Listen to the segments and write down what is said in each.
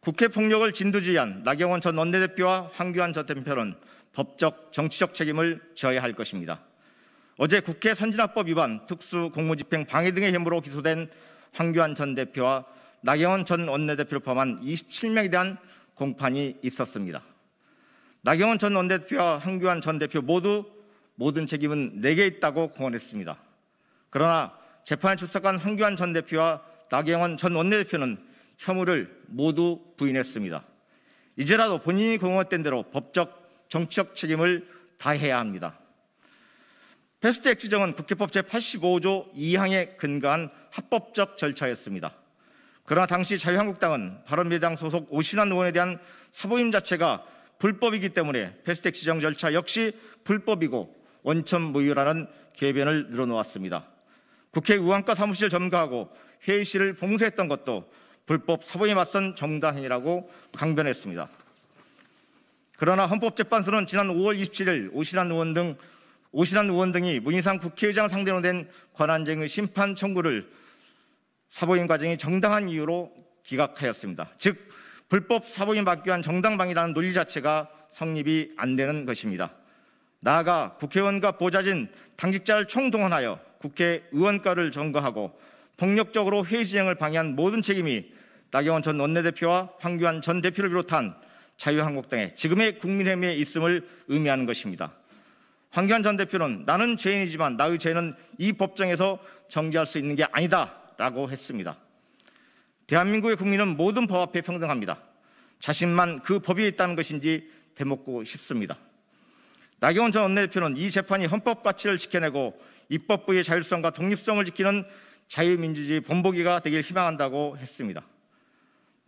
국회 폭력을 진두지휘한 나경원 전 원내대표와 황교안 전 대표는 법적, 정치적 책임을 져야 할 것입니다. 어제 국회 선진화법 위반, 특수공무집행 방해 등의 혐의로 기소된 황교안 전 대표와 나경원 전 원내대표를 포함한 27명에 대한 공판이 있었습니다. 나경원 전 원내대표와 황교안 전 대표 모두 모든 책임은 내게 있다고 공언했습니다. 그러나 재판에 출석한 황교안 전 대표와 나경원 전 원내대표는 혐오를 모두 부인했습니다. 이제라도 본인이 공언된 대로 법적, 정치적 책임을 다해야 합니다. 패스트 액 지정은 국회법 제85조 2항에 근거한 합법적 절차였습니다. 그러나 당시 자유한국당은 바른미래당 소속 오신환 의원에 대한 사보임 자체가 불법이기 때문에 패스트 액 지정 절차 역시 불법이고 원천무효라는 개변을 늘어놓았습니다. 국회 의원과 사무실 점거하고 회의실을 봉쇄했던 것도 불법 사법에 맞선 정당행위라고 강변했습니다. 그러나 헌법재판소는 지난 5월 27일 오신환 의원 등 오신환 의원 등이 문희상 국회의장 상대로 된 권한쟁의 심판 청구를 사보임 과정이 정당한 이유로 기각하였습니다. 즉 불법 사보임 받기 위한 정당방위라는 논리 자체가 성립이 안 되는 것입니다. 나아가 국회의원과 보좌진 당직자를 총동원하여 국회의원과를 점거하고 폭력적으로 회의 진행을 방해한 모든 책임이 나경원 전 원내대표와 황교안 전 대표를 비롯한 자유한국당의 지금의 국민의힘에 있음을 의미하는 것입니다. 황교안 전 대표는 나는 죄인이지만 나의 죄는 이 법정에서 정지할 수 있는 게 아니다 라고 했습니다. 대한민국의 국민은 모든 법 앞에 평등합니다. 자신만 그 법위에 있다는 것인지 되묻고 싶습니다. 나경원 전 원내대표는 이 재판이 헌법 가치를 지켜내고 입법부의 자율성과 독립성을 지키는 자유민주주의 본보기가 되길 희망한다고 했습니다.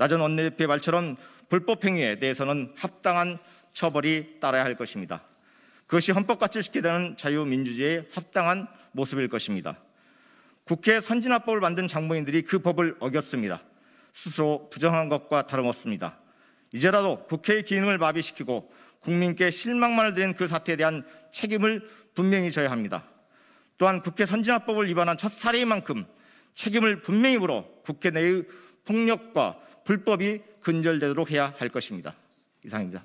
낮은 원내대표의 말처럼 불법 행위에 대해서는 합당한 처벌이 따라야 할 것입니다. 그것이 헌법 가치시키는 자유민주주의의 합당한 모습일 것입니다. 국회 선진화법을 만든 장본인들이 그 법을 어겼습니다. 스스로 부정한 것과 다름없습니다. 이제라도 국회의 기능을 마비시키고 국민께 실망만을 드린 그 사태에 대한 책임을 분명히 져야 합니다. 또한 국회 선진화법을 위반한 첫 사례인 만큼 책임을 분명히 물어 국회 내의 폭력과 불법이 근절되도록 해야 할 것입니다. 이상입니다.